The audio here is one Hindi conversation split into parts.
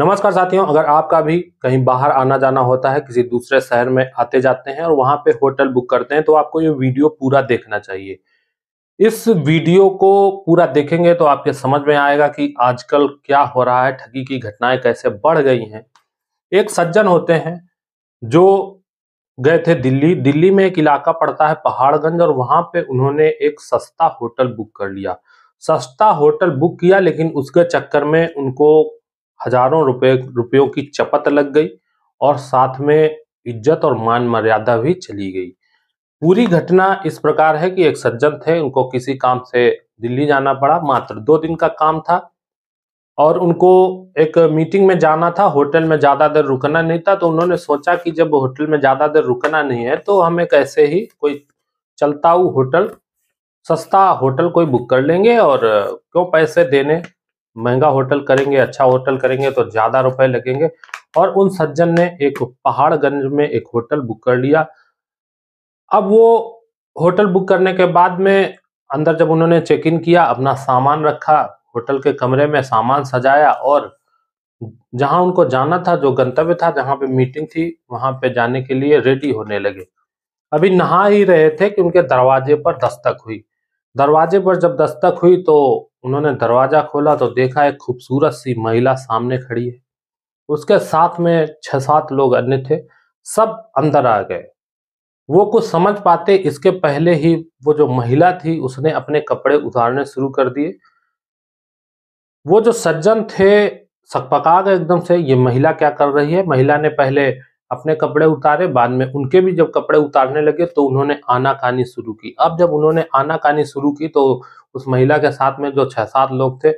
नमस्कार साथियों अगर आपका भी कहीं बाहर आना जाना होता है किसी दूसरे शहर में आते जाते हैं और वहां पे होटल बुक करते हैं तो आपको ये वीडियो पूरा देखना चाहिए इस वीडियो को पूरा देखेंगे तो आपके समझ में आएगा कि आजकल क्या हो रहा है ठगी की घटनाएं कैसे बढ़ गई हैं एक सज्जन होते हैं जो गए थे दिल्ली दिल्ली में एक इलाका पड़ता है पहाड़गंज और वहां पे उन्होंने एक सस्ता होटल बुक कर लिया सस्ता होटल बुक किया लेकिन उसके चक्कर में उनको हजारों रुपए रुपयों की चपत लग गई और साथ में इज्जत और मान मर्यादा भी चली गई पूरी घटना इस प्रकार है कि एक सज्जन थे उनको किसी काम से दिल्ली जाना पड़ा मात्र दो दिन का काम था और उनको एक मीटिंग में जाना था होटल में ज़्यादा देर रुकना नहीं था तो उन्होंने सोचा कि जब होटल में ज़्यादा देर रुकना नहीं है तो हम एक ऐसे ही कोई चलता हुआ होटल सस्ता होटल कोई बुक कर लेंगे और क्यों पैसे देने महंगा होटल करेंगे अच्छा होटल करेंगे तो ज्यादा रुपए लगेंगे और उन सज्जन ने एक पहाड़गंज में एक होटल बुक कर लिया अब वो होटल बुक करने के बाद में अंदर जब उन्होंने चेक इन किया अपना सामान रखा होटल के कमरे में सामान सजाया और जहां उनको जाना था जो गंतव्य था जहां पे मीटिंग थी वहां पे जाने के लिए रेडी होने लगे अभी नहा ही रहे थे कि उनके दरवाजे पर दस्तक हुई दरवाजे पर जब दस्तक हुई तो उन्होंने दरवाजा खोला तो देखा एक खूबसूरत सी महिला सामने खड़ी है उसके साथ में छह सात लोग अन्य थे सब अंदर आ गए वो कुछ समझ पाते इसके पहले ही वो जो महिला थी उसने अपने कपड़े उतारने शुरू कर दिए वो जो सज्जन थे सकपका गए एकदम से ये महिला क्या कर रही है महिला ने पहले अपने कपड़े उतारे बाद में उनके भी जब कपड़े उतारने लगे तो उन्होंने आनाकानी शुरू की अब जब उन्होंने आनाकानी शुरू की तो उस महिला के साथ में जो छह सात लोग थे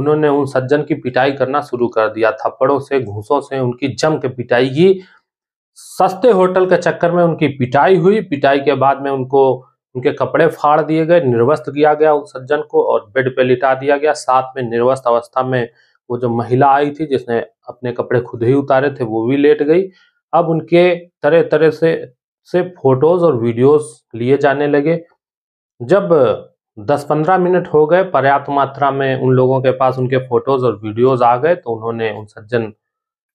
उन्होंने उन सज्जन की पिटाई करना शुरू कर दिया थप्पड़ों से घूसों से उनकी जम के पिटाई की सस्ते होटल के चक्कर में उनकी पिटाई हुई पिटाई के बाद में उनको उनके कपड़े फाड़ दिए गए निर्वस्त किया गया उस सज्जन को और बेड पे लिटा दिया गया साथ में निर्वस्त अवस्था में वो जो महिला आई थी जिसने अपने कपड़े खुद ही उतारे थे वो भी लेट गई अब उनके तरह तरह से से फोटोज और वीडियोस लिए जाने लगे जब 10-15 मिनट हो गए पर्याप्त मात्रा में उन लोगों के पास उनके फोटोज और वीडियोस आ गए तो उन्होंने उन सज्जन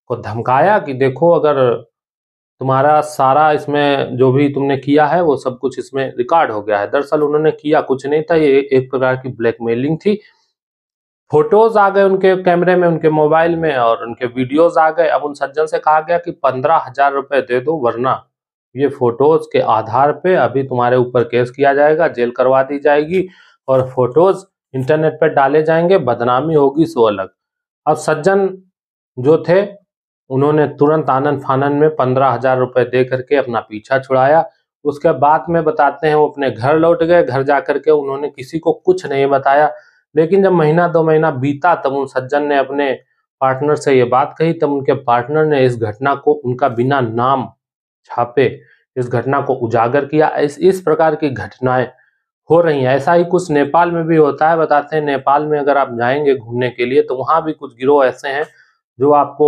को धमकाया कि देखो अगर तुम्हारा सारा इसमें जो भी तुमने किया है वो सब कुछ इसमें रिकॉर्ड हो गया है दरअसल उन्होंने किया कुछ नहीं था ये एक प्रकार की ब्लैकमेलिंग थी फोटोज आ गए उनके कैमरे में उनके मोबाइल में और उनके वीडियोज आ गए अब उन सज्जन से कहा गया कि पंद्रह हजार रुपए दे दो वरना ये फोटोज के आधार पे अभी तुम्हारे ऊपर केस किया जाएगा जेल करवा दी जाएगी और फोटोज इंटरनेट पर डाले जाएंगे बदनामी होगी सो अलग अब सज्जन जो थे उन्होंने तुरंत आनंद फानन में पंद्रह हजार रुपए दे करके अपना पीछा छुड़ाया उसके बाद में बताते हैं वो अपने घर लौट गए घर जा करके उन्होंने किसी को कुछ नहीं बताया लेकिन जब महीना दो महीना बीता तब उन सज्जन ने अपने पार्टनर से ये बात कही तब उनके पार्टनर ने इस घटना को उनका बिना नाम छापे इस घटना को उजागर किया इस इस प्रकार की घटनाएं हो रही हैं ऐसा ही कुछ नेपाल में भी होता है बताते हैं नेपाल में अगर आप जाएंगे घूमने के लिए तो वहाँ भी कुछ गिरोह ऐसे हैं जो आपको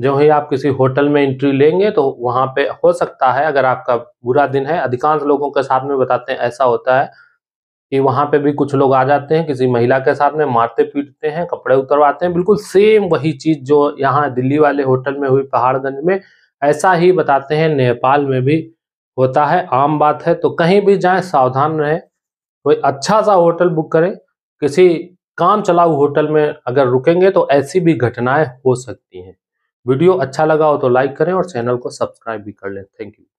जो ही आप किसी होटल में एंट्री लेंगे तो वहाँ पे हो सकता है अगर आपका बुरा दिन है अधिकांश लोगों के साथ में बताते हैं ऐसा होता है कि वहां पे भी कुछ लोग आ जाते हैं किसी महिला के साथ में मारते पीटते हैं कपड़े उतरवाते हैं बिल्कुल सेम वही चीज जो यहाँ दिल्ली वाले होटल में हुई पहाड़गंज में ऐसा ही बताते हैं नेपाल में भी होता है आम बात है तो कहीं भी जाए सावधान रहें कोई अच्छा सा होटल बुक करें किसी काम चलाऊ होटल में अगर रुकेंगे तो ऐसी भी घटनाएं हो सकती हैं वीडियो अच्छा लगा हो तो लाइक करें और चैनल को सब्सक्राइब भी कर लें थैंक यू